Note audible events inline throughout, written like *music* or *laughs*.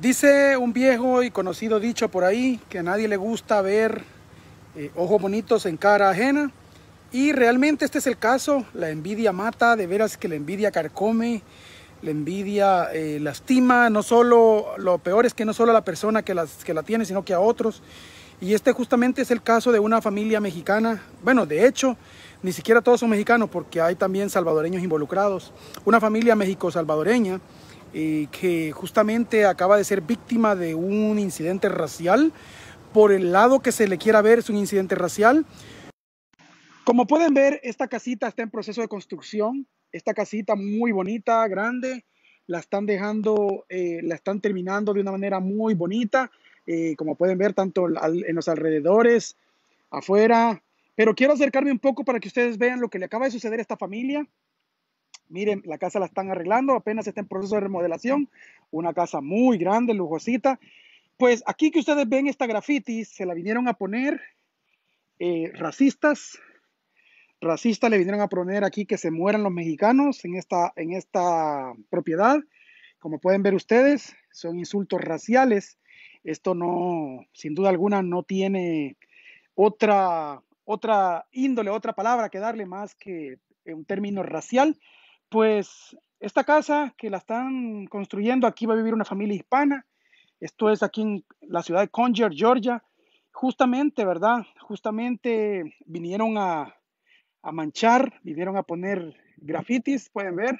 Dice un viejo y conocido dicho por ahí que a nadie le gusta ver eh, ojos bonitos en cara ajena. Y realmente este es el caso. La envidia mata, de veras que la envidia carcome, la envidia eh, lastima. No solo, lo peor es que no solo a la persona que, las, que la tiene, sino que a otros. Y este justamente es el caso de una familia mexicana. Bueno, de hecho, ni siquiera todos son mexicanos porque hay también salvadoreños involucrados. Una familia mexico-salvadoreña eh, que justamente acaba de ser víctima de un incidente racial. Por el lado que se le quiera ver es un incidente racial. Como pueden ver, esta casita está en proceso de construcción. Esta casita muy bonita, grande. La están dejando, eh, la están terminando de una manera muy bonita. Eh, como pueden ver, tanto en los alrededores, afuera. Pero quiero acercarme un poco para que ustedes vean lo que le acaba de suceder a esta familia. Miren, la casa la están arreglando, apenas está en proceso de remodelación, una casa muy grande, lujosita. Pues aquí que ustedes ven esta grafitis se la vinieron a poner eh, racistas, racistas le vinieron a poner aquí que se mueran los mexicanos en esta, propiedad. Como pueden ver ustedes, son insultos raciales. Esto no, sin duda alguna, no tiene otra índole, otra palabra que darle más que un término racial pues esta casa que la están construyendo, aquí va a vivir una familia hispana. Esto es aquí en la ciudad de Conger, Georgia. Justamente, ¿verdad? Justamente vinieron a, manchar, vinieron a poner grafitis, pueden ver.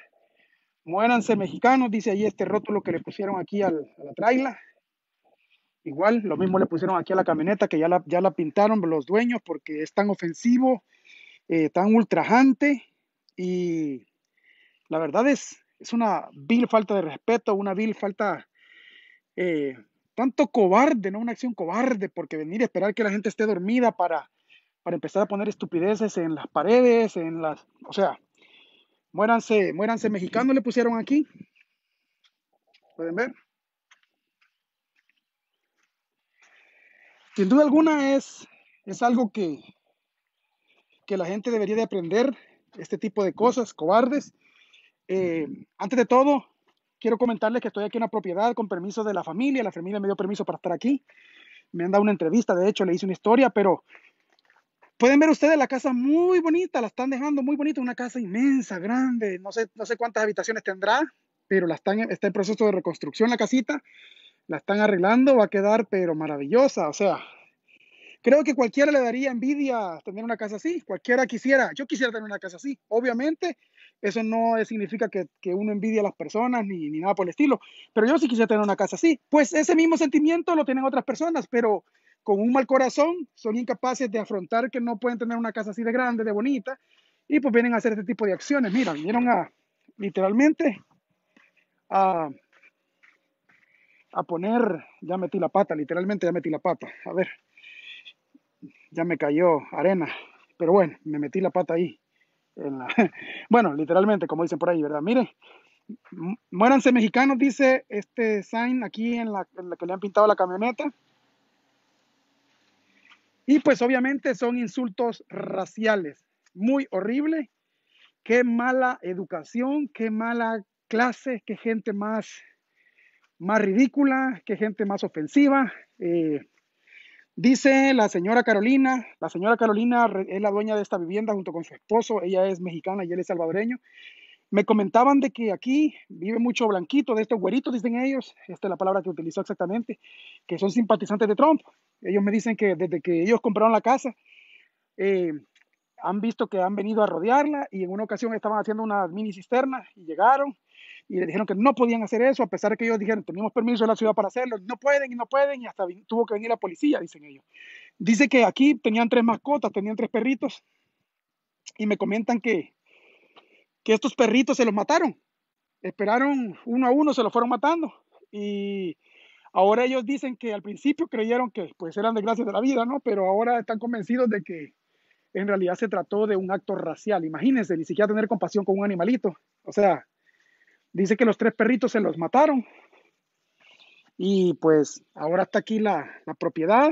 Muéranse mexicanos, dice ahí este rótulo que le pusieron aquí a la traila. Igual, lo mismo le pusieron aquí a la camioneta, que ya la, ya la pintaron los dueños porque es tan ofensivo, eh, tan ultrajante y la verdad es, es una vil falta de respeto, una vil falta eh, tanto cobarde, ¿no? Una acción cobarde, porque venir a esperar que la gente esté dormida para, empezar a poner estupideces en las paredes, en las... O sea, muéranse, muéranse mexicanos le pusieron aquí. ¿Pueden ver? Sin duda alguna es, algo que, que la gente debería de aprender, este tipo de cosas cobardes. Eh, antes de todo, quiero comentarles que estoy aquí en una propiedad con permiso de la familia. La familia me dio permiso para estar aquí. Me han dado una entrevista, de hecho, le hice una historia, pero pueden ver ustedes la casa muy bonita, la están dejando muy bonita, una casa inmensa, grande, no sé, no sé cuántas habitaciones tendrá, pero la están, está en proceso de reconstrucción la casita, la están arreglando, va a quedar pero maravillosa, o sea, Creo que cualquiera le daría envidia tener una casa así, cualquiera quisiera, yo quisiera tener una casa así, obviamente, eso no significa que, uno envidie a las personas ni, ni, nada por el estilo, pero yo sí quisiera tener una casa así, pues ese mismo sentimiento lo tienen otras personas, pero con un mal corazón son incapaces de afrontar que no pueden tener una casa así de grande, de bonita, y pues vienen a hacer este tipo de acciones, mira, vinieron a, literalmente, a a poner, ya metí la pata, literalmente ya metí la pata. A ver, ya me cayó arena. Pero bueno, me metí la pata ahí. *laughs* Bueno, literalmente, como dicen por ahí, ¿verdad? Miren, muéranse mexicanos, dice este sign aquí en la, que le han pintado la camioneta. Y pues obviamente son insultos raciales, muy horrible. Qué mala educación, qué mala clase, qué gente más, más ridícula, qué gente más ofensiva. Eh, Dice la señora Carolina, la señora Carolina es la dueña de esta vivienda junto con su esposo, ella es mexicana y él es salvadoreño. Me comentaban de que aquí vive mucho blanquito, de estos güeritos, dicen ellos, esta es la palabra que utilizó exactamente, que son simpatizantes de Trump. Ellos me dicen que desde que ellos compraron la casa, eh, han visto que han venido a rodearla y en una ocasión estaban haciendo una mini cisterna y llegaron y le dijeron que no podían hacer eso, a pesar de que ellos dijeron, teníamos permiso de la ciudad para hacerlo, no pueden y no pueden, y hasta tuvo que venir la policía, dicen ellos. Dice que aquí tenían tres mascotas, tenían tres perritos, y me comentan que, que estos perritos se los mataron. Esperaron uno a uno, se los fueron matando. Y ahora ellos dicen que al principio creyeron que pues eran desgracias de la vida, ¿no? Pero ahora están convencidos de que en realidad se trató de un acto racial. Imagínense, ni siquiera tener compasión con un animalito. O sea, Dice que los tres perritos se los mataron. Y pues ahora está aquí la, propiedad.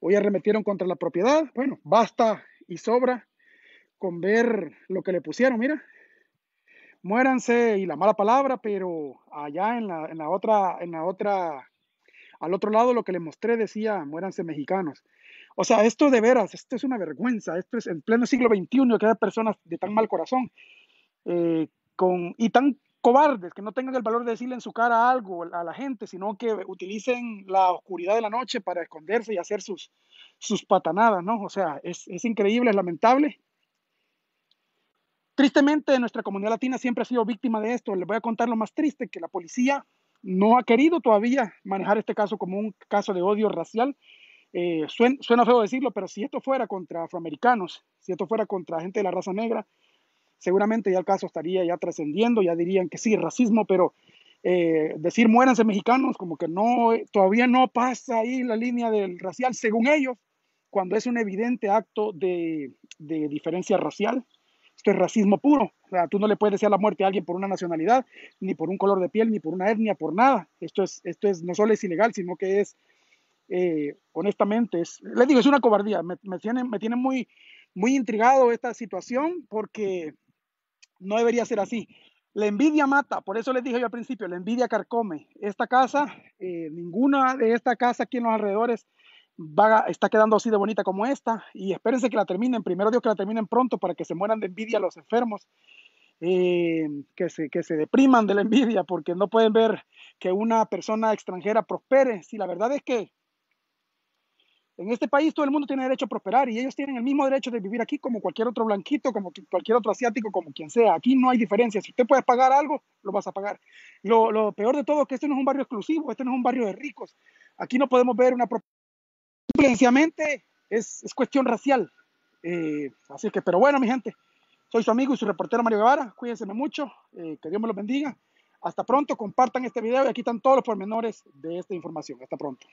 Hoy arremetieron contra la propiedad. Bueno, basta y sobra con ver lo que le pusieron. Mira, muéranse y la mala palabra, pero allá en la, otra, en la otra, al otro lado lo que le mostré decía, muéranse mexicanos. O sea, esto de veras, esto es una vergüenza, esto es en pleno siglo XXI que hay personas de tan mal corazón eh, con, y tan cobardes, que no tengan el valor de decirle en su cara algo a la gente, sino que utilicen la oscuridad de la noche para esconderse y hacer sus, sus patanadas, ¿no? O sea, es, increíble, es lamentable. Tristemente, nuestra comunidad latina siempre ha sido víctima de esto. Les voy a contar lo más triste, que la policía no ha querido todavía manejar este caso como un caso de odio racial. Eh, suena, suena feo decirlo, pero si esto fuera contra afroamericanos, si esto fuera contra gente de la raza negra, seguramente ya el caso estaría ya trascendiendo, ya dirían que sí, racismo, pero eh, decir muéranse mexicanos, como que no, eh, todavía no pasa ahí la línea del racial, según ellos, cuando es un evidente acto de, diferencia racial. Esto es racismo puro. O sea, tú no le puedes decir la muerte a alguien por una nacionalidad, ni por un color de piel, ni por una etnia, por nada. Esto es, esto es no solo es ilegal, sino que es, eh, honestamente, es, digo, es una cobardía. Me, me tiene, muy, muy intrigado esta situación porque no debería ser así. La envidia mata, por eso les dije yo al principio, la envidia carcome. Esta casa, eh, ninguna de esta casa aquí en los alrededores va, está quedando así de bonita como esta. Y espérense que la terminen, primero Dios que la terminen pronto para que se mueran de envidia los enfermos, eh, que, se, que se depriman de la envidia porque no pueden ver que una persona extranjera prospere. Si la verdad es que en este país todo el mundo tiene derecho a prosperar y ellos tienen el mismo derecho de vivir aquí como cualquier otro blanquito, como cualquier otro asiático, como quien sea. Aquí no hay diferencia. Si usted puede pagar algo, lo vas a pagar. Lo, peor de todo es que este no es un barrio exclusivo, este no es un barrio de ricos. Aquí no podemos ver una simplemente es, es, cuestión racial. Eh, así que, pero bueno, mi gente, soy su amigo y su reportero Mario Guevara. Cuídense mucho, eh, que Dios me los bendiga. Hasta pronto, compartan este video y aquí están todos los pormenores de esta información. Hasta pronto.